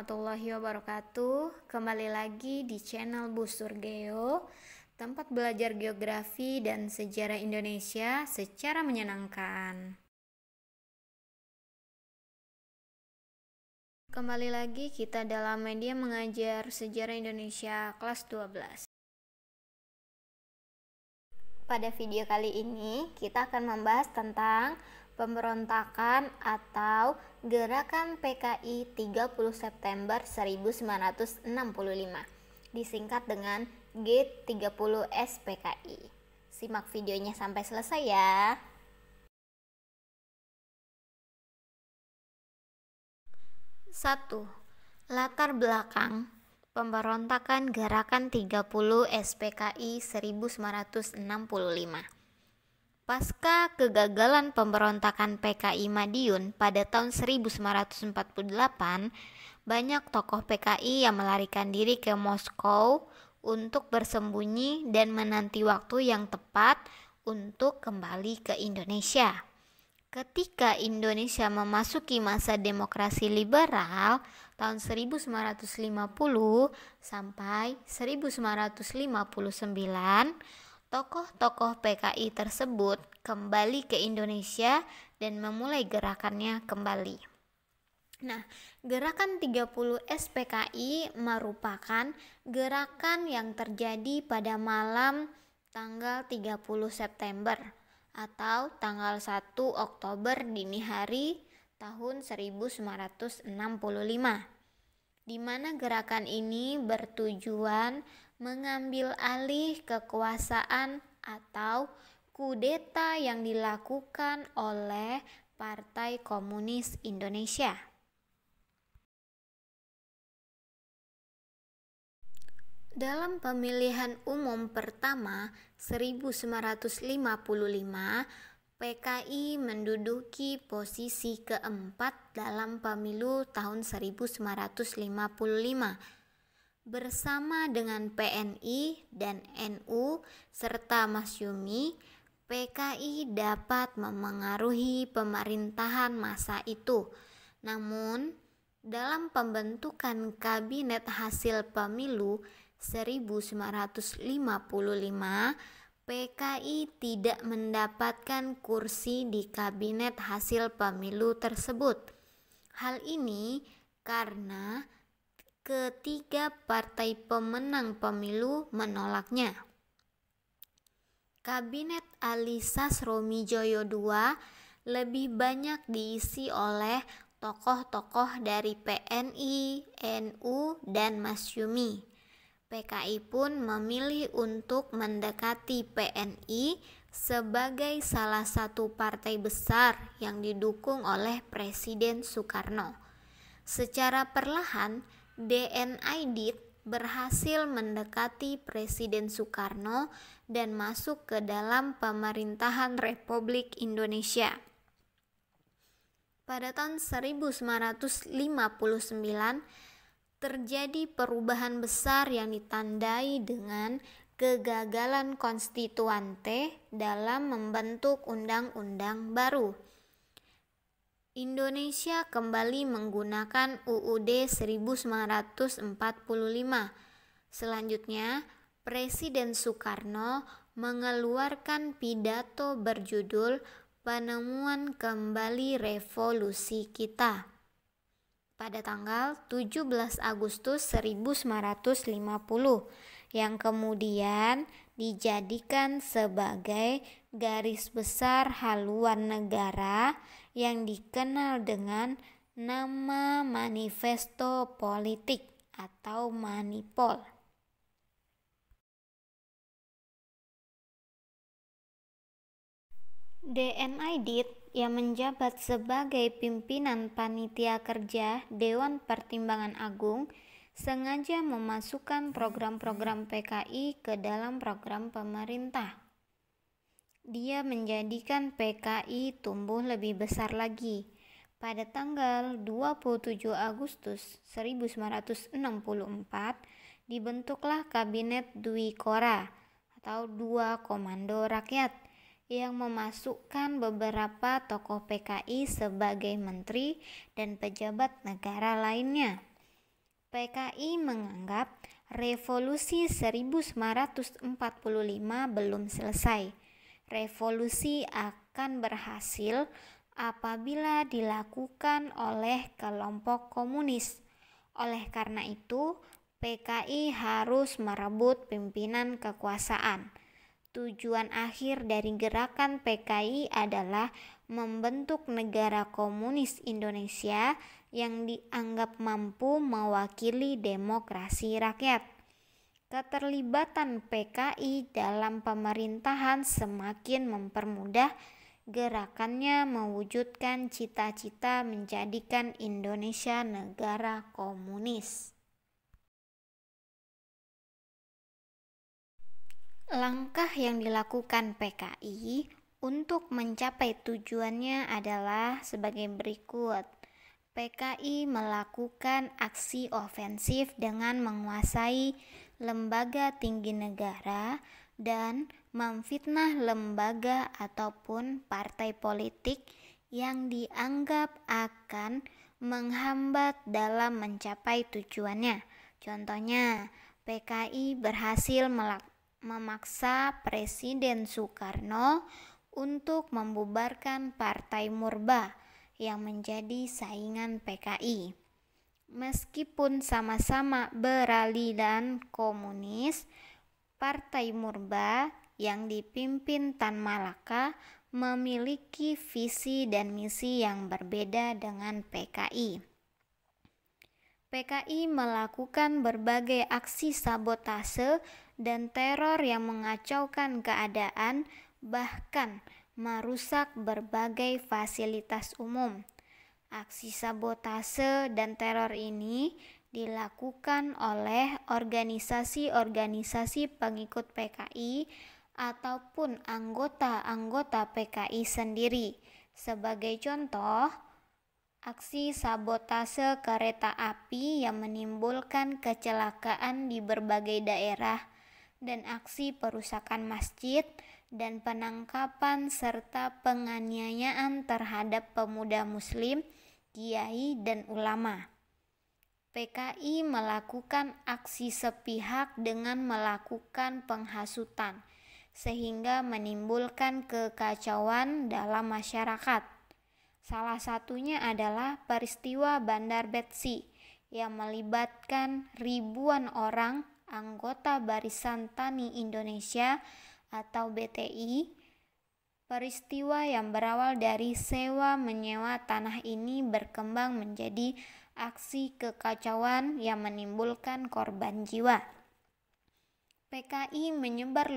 warahmatullahi wabarakatuh. Kembali lagi di channel Busur Geo, tempat belajar geografi dan sejarah Indonesia secara menyenangkan. Kembali lagi kita dalam media mengajar sejarah Indonesia kelas 12. Pada video kali ini kita akan membahas tentang pemberontakan atau gerakan PKI 30 September 1965 disingkat dengan G30 SPKI. Simak videonya sampai selesai ya. Satu, Latar belakang pemberontakan gerakan 30 SPKI 1965 Pasca kegagalan pemberontakan PKI Madiun pada tahun 1948, banyak tokoh PKI yang melarikan diri ke Moskow untuk bersembunyi dan menanti waktu yang tepat untuk kembali ke Indonesia. Ketika Indonesia memasuki masa demokrasi liberal tahun 1950 sampai 1959, tokoh-tokoh PKI tersebut kembali ke Indonesia dan memulai gerakannya kembali. Nah, gerakan 30 SPKI merupakan gerakan yang terjadi pada malam tanggal 30 September atau tanggal 1 Oktober dini hari tahun 1965 di mana gerakan ini bertujuan mengambil alih kekuasaan atau kudeta yang dilakukan oleh Partai Komunis Indonesia. Dalam pemilihan umum pertama 1955, PKI menduduki posisi keempat dalam pemilu tahun 1955 bersama dengan PNI dan NU serta Mas Yumi, PKI dapat memengaruhi pemerintahan masa itu. Namun, dalam pembentukan kabinet hasil pemilu 1955, PKI tidak mendapatkan kursi di kabinet hasil pemilu tersebut. Hal ini karena ketiga partai pemenang pemilu menolaknya. Kabinet Ali Joyo II lebih banyak diisi oleh tokoh-tokoh dari PNI, NU, dan Masyumi. PKI pun memilih untuk mendekati PNI sebagai salah satu partai besar yang didukung oleh Presiden Soekarno. Secara perlahan, Aidit berhasil mendekati Presiden Soekarno dan masuk ke dalam pemerintahan Republik Indonesia. Pada tahun 1959 terjadi perubahan besar yang ditandai dengan kegagalan konstituante dalam membentuk undang-undang baru Indonesia kembali menggunakan UUD 1945. Selanjutnya, Presiden Soekarno mengeluarkan pidato berjudul Penemuan Kembali Revolusi Kita pada tanggal 17 Agustus 1950 yang kemudian dijadikan sebagai garis besar haluan negara yang dikenal dengan nama manifesto politik atau manipol. Dni Dit yang menjabat sebagai pimpinan panitia kerja Dewan Pertimbangan Agung sengaja memasukkan program-program PKI ke dalam program pemerintah. Dia menjadikan PKI tumbuh lebih besar lagi. Pada tanggal 27 Agustus 1964 dibentuklah Kabinet Dwi Kora atau Dua Komando Rakyat yang memasukkan beberapa tokoh PKI sebagai menteri dan pejabat negara lainnya. PKI menganggap revolusi 1945 belum selesai Revolusi akan berhasil apabila dilakukan oleh kelompok komunis. Oleh karena itu, PKI harus merebut pimpinan kekuasaan. Tujuan akhir dari gerakan PKI adalah membentuk negara komunis Indonesia yang dianggap mampu mewakili demokrasi rakyat. Keterlibatan PKI dalam pemerintahan semakin mempermudah gerakannya mewujudkan cita-cita menjadikan Indonesia negara komunis. Langkah yang dilakukan PKI untuk mencapai tujuannya adalah sebagai berikut. PKI melakukan aksi ofensif dengan menguasai lembaga tinggi negara dan memfitnah lembaga ataupun partai politik yang dianggap akan menghambat dalam mencapai tujuannya. Contohnya, PKI berhasil memaksa Presiden Soekarno untuk membubarkan Partai Murba yang menjadi saingan PKI. Meskipun sama-sama beraliran komunis, Partai Murba yang dipimpin Tan Malaka memiliki visi dan misi yang berbeda dengan PKI. PKI melakukan berbagai aksi sabotase dan teror yang mengacaukan keadaan, bahkan merusak berbagai fasilitas umum. Aksi sabotase dan teror ini dilakukan oleh organisasi-organisasi pengikut PKI ataupun anggota-anggota PKI sendiri. Sebagai contoh, aksi sabotase kereta api yang menimbulkan kecelakaan di berbagai daerah dan aksi perusakan masjid dan penangkapan serta penganiayaan terhadap pemuda muslim – kiai, dan ulama. PKI melakukan aksi sepihak dengan melakukan penghasutan, sehingga menimbulkan kekacauan dalam masyarakat. Salah satunya adalah peristiwa Bandar Betsi yang melibatkan ribuan orang anggota Barisan Tani Indonesia atau BTI Peristiwa yang berawal dari sewa menyewa tanah ini berkembang menjadi aksi kekacauan yang menimbulkan korban jiwa. PKI menyebar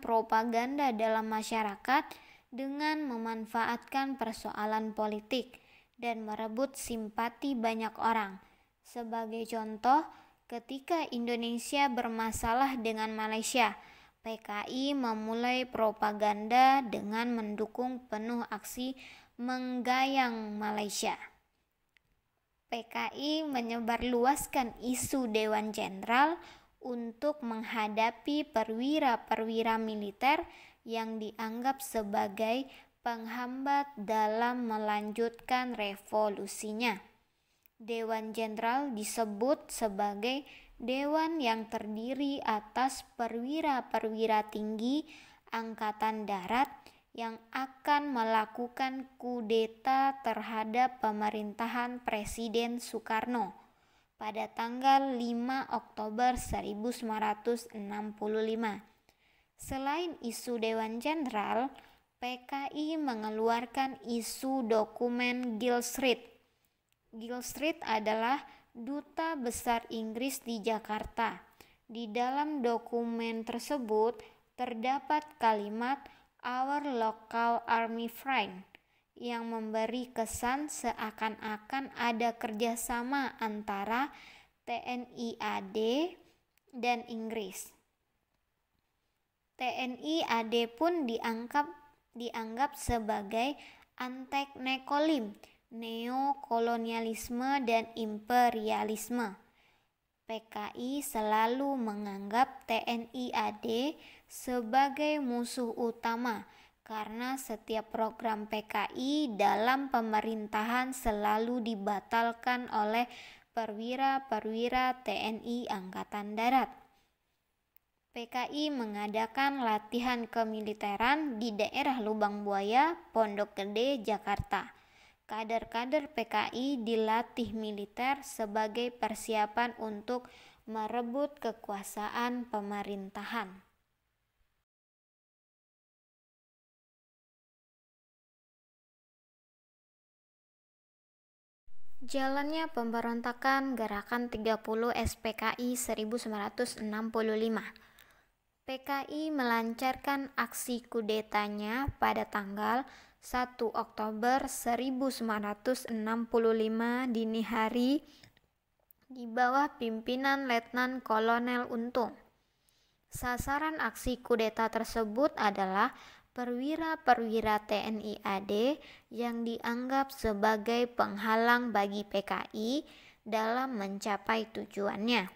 propaganda dalam masyarakat dengan memanfaatkan persoalan politik dan merebut simpati banyak orang. Sebagai contoh, ketika Indonesia bermasalah dengan Malaysia, PKI memulai propaganda dengan mendukung penuh aksi menggayang Malaysia. PKI menyebarluaskan isu Dewan Jenderal untuk menghadapi perwira-perwira militer yang dianggap sebagai penghambat dalam melanjutkan revolusinya. Dewan Jenderal disebut sebagai dewan yang terdiri atas perwira-perwira tinggi Angkatan Darat yang akan melakukan kudeta terhadap pemerintahan Presiden Soekarno pada tanggal 5 Oktober 1965. Selain isu Dewan Jenderal, PKI mengeluarkan isu dokumen Gil Street. Gil Street adalah Duta Besar Inggris di Jakarta. Di dalam dokumen tersebut terdapat kalimat "Our Local Army Friend" yang memberi kesan seakan-akan ada kerjasama antara TNI AD dan Inggris. TNI AD pun dianggap dianggap sebagai antek nekolim neokolonialisme dan imperialisme. PKI selalu menganggap TNI AD sebagai musuh utama karena setiap program PKI dalam pemerintahan selalu dibatalkan oleh perwira-perwira TNI Angkatan Darat. PKI mengadakan latihan kemiliteran di daerah Lubang Buaya, Pondok Gede, Jakarta kader-kader PKI dilatih militer sebagai persiapan untuk merebut kekuasaan pemerintahan. Jalannya pemberontakan Gerakan 30 SPKI 1965 PKI melancarkan aksi kudetanya pada tanggal 1 Oktober 1965 dini hari di bawah pimpinan Letnan Kolonel Untung. Sasaran aksi kudeta tersebut adalah perwira-perwira TNI AD yang dianggap sebagai penghalang bagi PKI dalam mencapai tujuannya.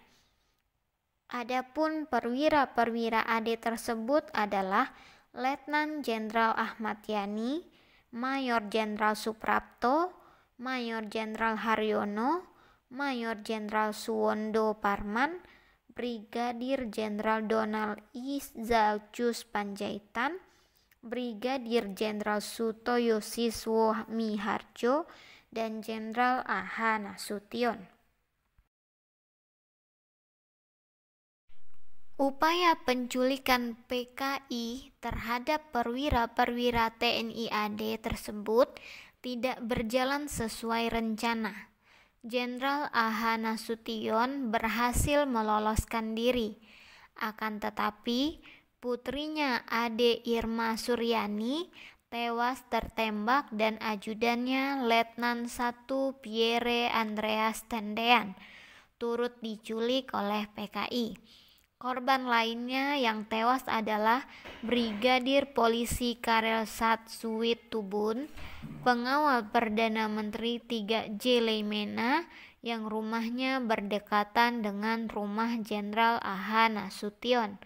Adapun perwira-perwira AD tersebut adalah Letnan Jenderal Ahmad Yani, Mayor Jenderal Suprapto, Mayor Jenderal Haryono, Mayor Jenderal Suwondo Parman, Brigadir Jenderal Donald Izalcus Panjaitan, Brigadir Jenderal Sutoyo Siswo Miharjo, dan Jenderal Ahana Sution. Upaya penculikan PKI terhadap perwira-perwira TNI AD tersebut tidak berjalan sesuai rencana. Jenderal Aha Nasution berhasil meloloskan diri. Akan tetapi, putrinya Ade Irma Suryani tewas tertembak dan ajudannya Letnan 1 Pierre Andreas Tendean turut diculik oleh PKI. Korban lainnya yang tewas adalah Brigadir Polisi Karel Satsuit Tubun, pengawal Perdana Menteri 3J Leimena yang rumahnya berdekatan dengan rumah Jenderal AH Nasution.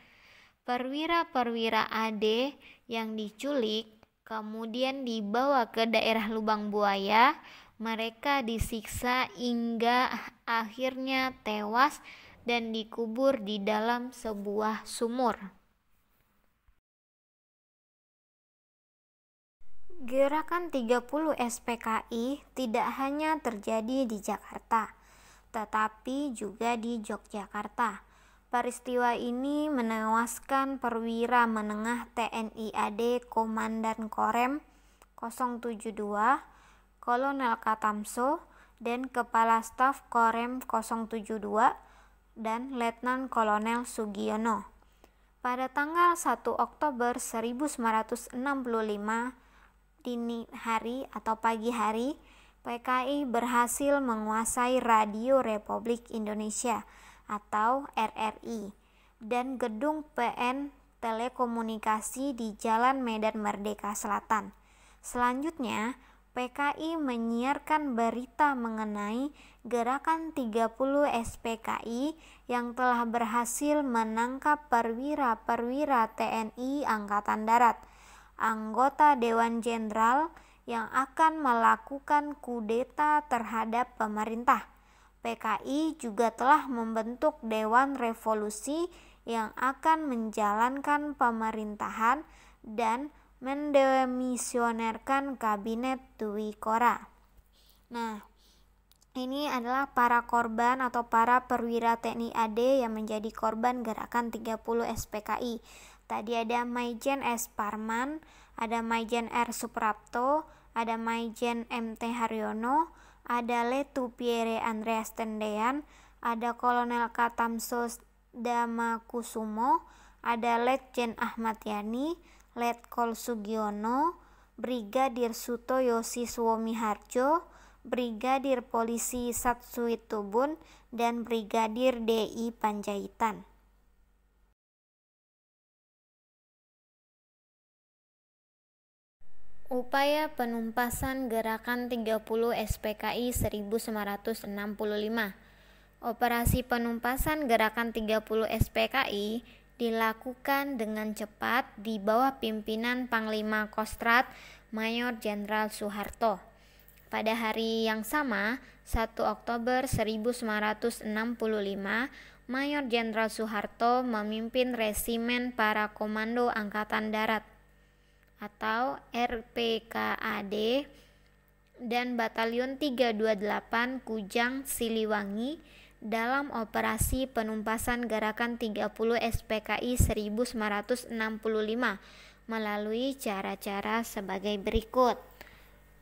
Perwira-perwira AD yang diculik kemudian dibawa ke daerah Lubang Buaya, mereka disiksa hingga akhirnya tewas dan dikubur di dalam sebuah sumur. Gerakan 30 SPKI tidak hanya terjadi di Jakarta, tetapi juga di Yogyakarta. Peristiwa ini menewaskan perwira menengah TNI AD Komandan Korem 072, Kolonel Katamso, dan Kepala Staf Korem 072 dan Letnan Kolonel Sugiono. Pada tanggal 1 Oktober 1965 dini hari atau pagi hari, PKI berhasil menguasai Radio Republik Indonesia atau RRI dan gedung PN Telekomunikasi di Jalan Medan Merdeka Selatan. Selanjutnya, PKI menyiarkan berita mengenai gerakan 30 SPKI yang telah berhasil menangkap perwira-perwira TNI Angkatan Darat, anggota Dewan Jenderal yang akan melakukan kudeta terhadap pemerintah. PKI juga telah membentuk Dewan Revolusi yang akan menjalankan pemerintahan dan mendemisionerkan kabinet Dwi Nah, ini adalah para korban atau para perwira TNI AD yang menjadi korban gerakan 30 SPKI. Tadi ada Maijen S. Parman, ada Maijen R. Suprapto, ada Maijen M.T. Haryono, ada Letu Pierre Andreas Tendean, ada Kolonel Katamso Damakusumo, ada Letjen Ahmad Yani, Letkol Sugiono, Brigadir Suto Yosiswo Miharjo, Brigadir Polisi Satsuit Tubun, dan Brigadir DI Panjaitan. Upaya penumpasan gerakan 30 SPKI 1965 Operasi penumpasan gerakan 30 SPKI dilakukan dengan cepat di bawah pimpinan Panglima Kostrat Mayor Jenderal Soeharto. Pada hari yang sama, 1 Oktober 1965, Mayor Jenderal Soeharto memimpin Resimen Para Komando Angkatan Darat atau RPKAD dan Batalion 328 Kujang Siliwangi dalam operasi penumpasan gerakan 30 SPKI 1965 melalui cara-cara sebagai berikut.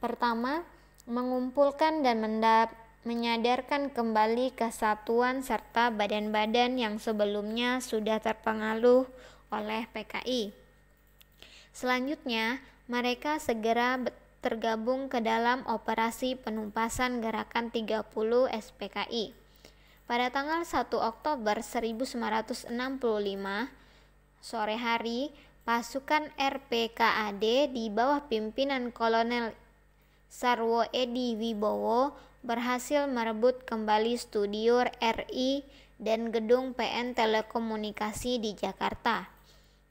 Pertama, mengumpulkan dan mendap menyadarkan kembali kesatuan serta badan-badan yang sebelumnya sudah terpengaruh oleh PKI. Selanjutnya, mereka segera tergabung ke dalam operasi penumpasan gerakan 30 SPKI. Pada tanggal 1 Oktober 1965 sore hari, pasukan RPKAD di bawah pimpinan Kolonel Sarwo Edi Wibowo berhasil merebut kembali studio RI dan gedung PN Telekomunikasi di Jakarta.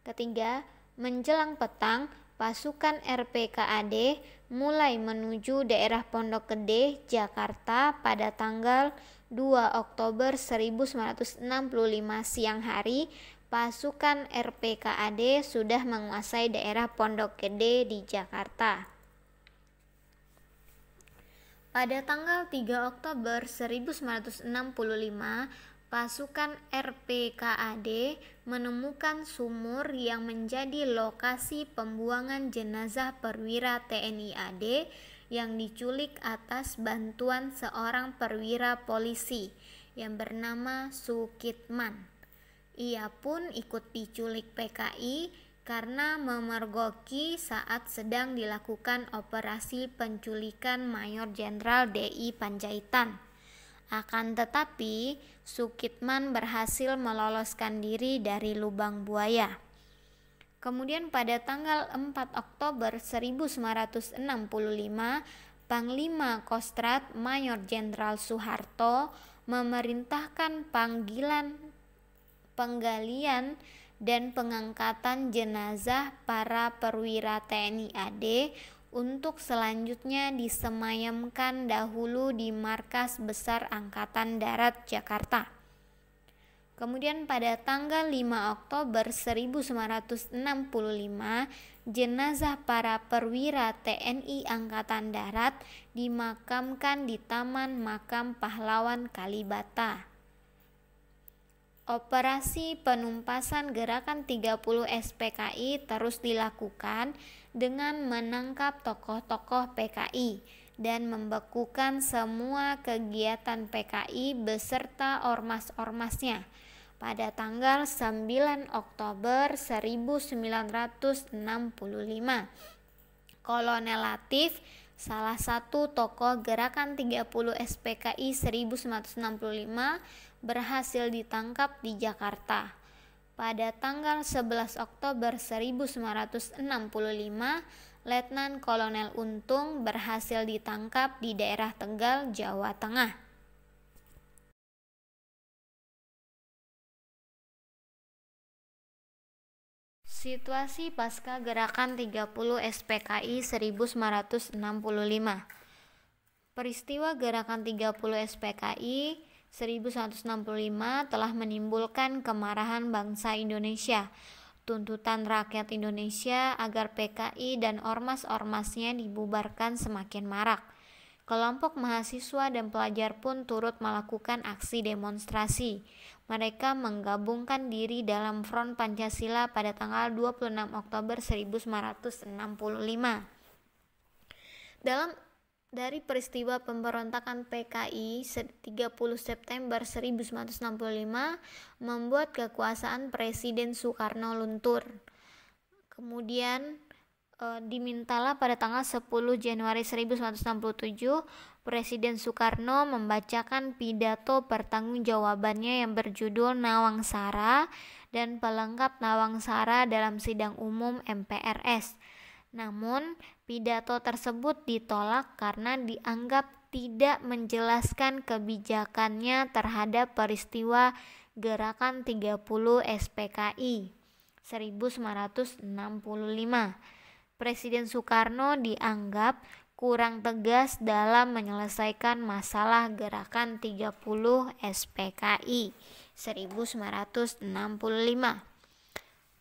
Ketiga, menjelang petang, pasukan RPKAD mulai menuju daerah Pondok Gede, Jakarta pada tanggal 2 Oktober 1965 siang hari, pasukan RPKAD sudah menguasai daerah Pondok Gede di Jakarta. Pada tanggal 3 Oktober 1965, pasukan RPKAD menemukan sumur yang menjadi lokasi pembuangan jenazah perwira TNI AD yang diculik atas bantuan seorang perwira polisi yang bernama Sukitman. Ia pun ikut diculik PKI karena memergoki saat sedang dilakukan operasi penculikan Mayor Jenderal DI Panjaitan. Akan tetapi, Sukitman berhasil meloloskan diri dari lubang buaya. Kemudian pada tanggal 4 Oktober 1965, Panglima Kostrad Mayor Jenderal Soeharto memerintahkan panggilan penggalian dan pengangkatan jenazah para perwira TNI AD untuk selanjutnya disemayamkan dahulu di Markas Besar Angkatan Darat Jakarta. Kemudian pada tanggal 5 Oktober 1965, jenazah para perwira TNI Angkatan Darat dimakamkan di Taman Makam Pahlawan Kalibata. Operasi penumpasan Gerakan 30 SPKI terus dilakukan dengan menangkap tokoh-tokoh PKI dan membekukan semua kegiatan PKI beserta ormas-ormasnya pada tanggal 9 Oktober 1965. Kolonel Latif, salah satu tokoh gerakan 30 SPKI 1965, berhasil ditangkap di Jakarta. Pada tanggal 11 Oktober 1965, Letnan Kolonel Untung berhasil ditangkap di daerah Tegal, Jawa Tengah. Situasi pasca gerakan 30 SPKI 1965. Peristiwa gerakan 30 SPKI 1165 telah menimbulkan kemarahan bangsa Indonesia. Tuntutan rakyat Indonesia agar PKI dan ormas-ormasnya dibubarkan semakin marak. Kelompok mahasiswa dan pelajar pun turut melakukan aksi demonstrasi mereka menggabungkan diri dalam Front Pancasila pada tanggal 26 Oktober 1965. Dalam dari peristiwa pemberontakan PKI 30 September 1965 membuat kekuasaan Presiden Soekarno luntur. Kemudian e, dimintalah pada tanggal 10 Januari 1967 Presiden Soekarno membacakan pidato pertanggungjawabannya yang berjudul Nawangsara dan pelengkap Nawangsara dalam sidang umum MPRS. Namun, pidato tersebut ditolak karena dianggap tidak menjelaskan kebijakannya terhadap peristiwa Gerakan 30 SPKI 1965. Presiden Soekarno dianggap kurang tegas dalam menyelesaikan masalah gerakan 30 SPKI 1965.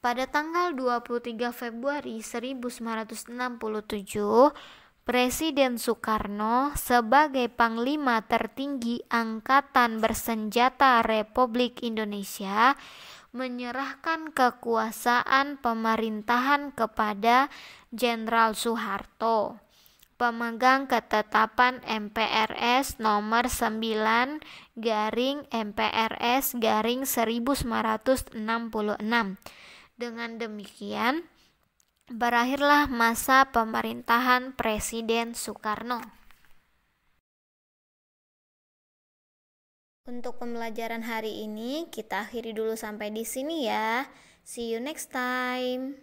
Pada tanggal 23 Februari 1967, Presiden Soekarno sebagai panglima tertinggi Angkatan Bersenjata Republik Indonesia menyerahkan kekuasaan pemerintahan kepada Jenderal Soeharto pemegang ketetapan MPRS nomor 9 garing MPRS garing 1966. Dengan demikian, berakhirlah masa pemerintahan Presiden Soekarno. Untuk pembelajaran hari ini, kita akhiri dulu sampai di sini ya. See you next time.